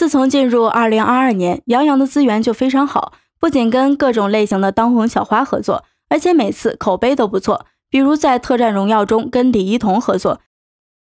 自从进入二零二二年，杨洋的资源就非常好，不仅跟各种类型的当红小花合作，而且每次口碑都不错。比如在《特战荣耀》中跟李一桐合作，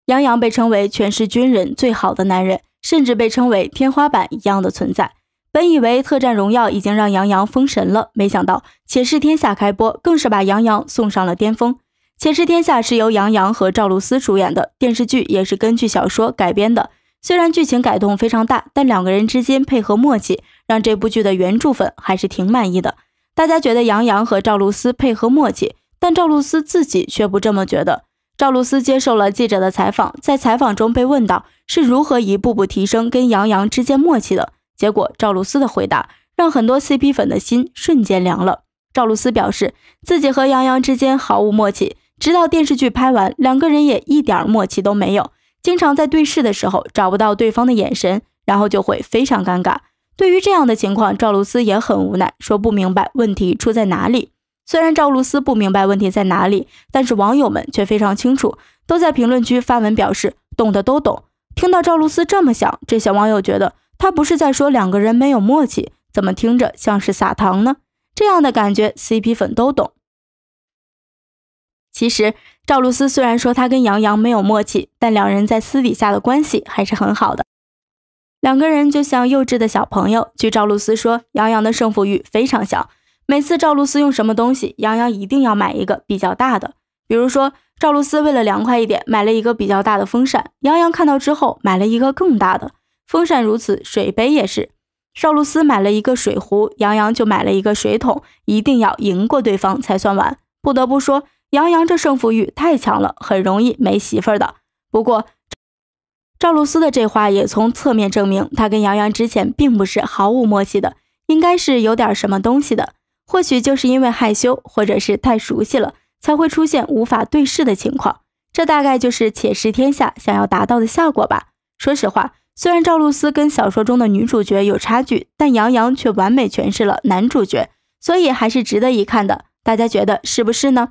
杨洋被称为全世军人最好的男人，甚至被称为天花板一样的存在。本以为《特战荣耀》已经让杨洋封神了，没想到《且试天下》开播更是把杨洋送上了巅峰。《且试天下》是由杨洋和赵露思主演的电视剧，也是根据小说改编的。虽然剧情改动非常大，但两个人之间配合默契，让这部剧的原著粉还是挺满意的。大家觉得杨洋和赵露思配合默契，但赵露思自己却不这么觉得。赵露思接受了记者的采访，在采访中被问到是如何一步步提升跟杨洋之间默契的，结果赵露思的回答让很多 CP 粉的心瞬间凉了。赵露思表示自己和杨洋之间毫无默契，直到电视剧拍完，两个人也一点默契都没有。经常在对视的时候找不到对方的眼神，然后就会非常尴尬。对于这样的情况，赵露思也很无奈，说不明白问题出在哪里。虽然赵露思不明白问题在哪里，但是网友们却非常清楚，都在评论区发文表示懂的都懂。听到赵露思这么想，这些网友觉得他不是在说两个人没有默契，怎么听着像是撒糖呢？这样的感觉，CP 粉都懂。其实。赵露思虽然说她跟杨洋没有默契，但两人在私底下的关系还是很好的。两个人就像幼稚的小朋友。据赵露思说，杨洋的胜负欲非常小，每次赵露思用什么东西，杨洋一定要买一个比较大的。比如说，赵露思为了凉快一点，买了一个比较大的风扇，杨洋看到之后买了一个更大的风扇。如此，水杯也是，赵露思买了一个水壶，杨洋就买了一个水桶，一定要赢过对方才算完。不得不说。杨洋这胜负欲太强了，很容易没媳妇儿的。不过赵露思的这话也从侧面证明，她跟杨洋之前并不是毫无默契的，应该是有点什么东西的。或许就是因为害羞，或者是太熟悉了，才会出现无法对视的情况。这大概就是《且试天下》想要达到的效果吧。说实话，虽然赵露思跟小说中的女主角有差距，但杨洋却完美诠释了男主角，所以还是值得一看的。大家觉得是不是呢？